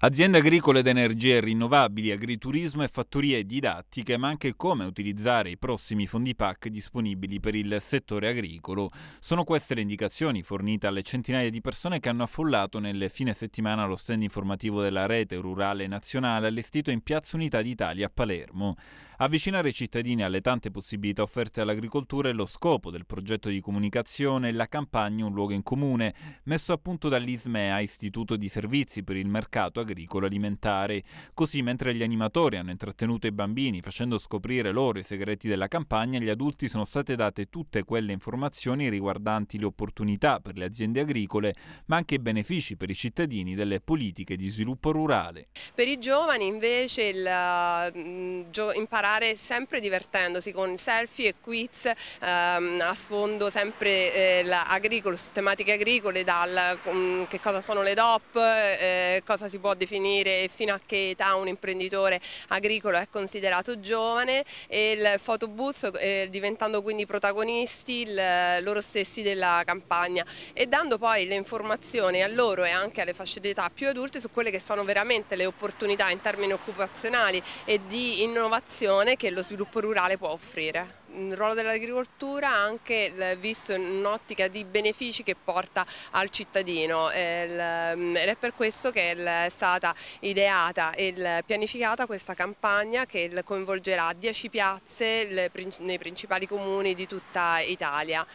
Aziende agricole ed energie rinnovabili, agriturismo e fattorie didattiche, ma anche come utilizzare i prossimi fondi PAC disponibili per il settore agricolo. Sono queste le indicazioni fornite alle centinaia di persone che hanno affollato nel fine settimana lo stand informativo della rete rurale nazionale allestito in Piazza Unità d'Italia a Palermo. Avvicinare i cittadini alle tante possibilità offerte all'agricoltura è lo scopo del progetto di comunicazione La campagna Un luogo in comune, messo a punto dall'ISMEA, Istituto di Servizi per il Mercato Agricolo agricolo alimentare. Così mentre gli animatori hanno intrattenuto i bambini facendo scoprire loro i segreti della campagna, agli adulti sono state date tutte quelle informazioni riguardanti le opportunità per le aziende agricole, ma anche i benefici per i cittadini delle politiche di sviluppo rurale. Per i giovani invece il, mm, imparare sempre divertendosi con selfie e quiz ehm, a sfondo sempre eh, agricolo, su tematiche agricole, dal, mm, che cosa sono le DOP, eh, cosa si può definire fino a che età un imprenditore agricolo è considerato giovane e il photobooth eh, diventando quindi protagonisti il, eh, loro stessi della campagna e dando poi le informazioni a loro e anche alle fasce d'età più adulte su quelle che sono veramente le opportunità in termini occupazionali e di innovazione che lo sviluppo rurale può offrire il ruolo dell'agricoltura anche visto in un'ottica di benefici che porta al cittadino mm, ed è per questo che è stata ideata e pianificata questa campagna che coinvolgerà 10 piazze nei principali comuni di tutta Italia.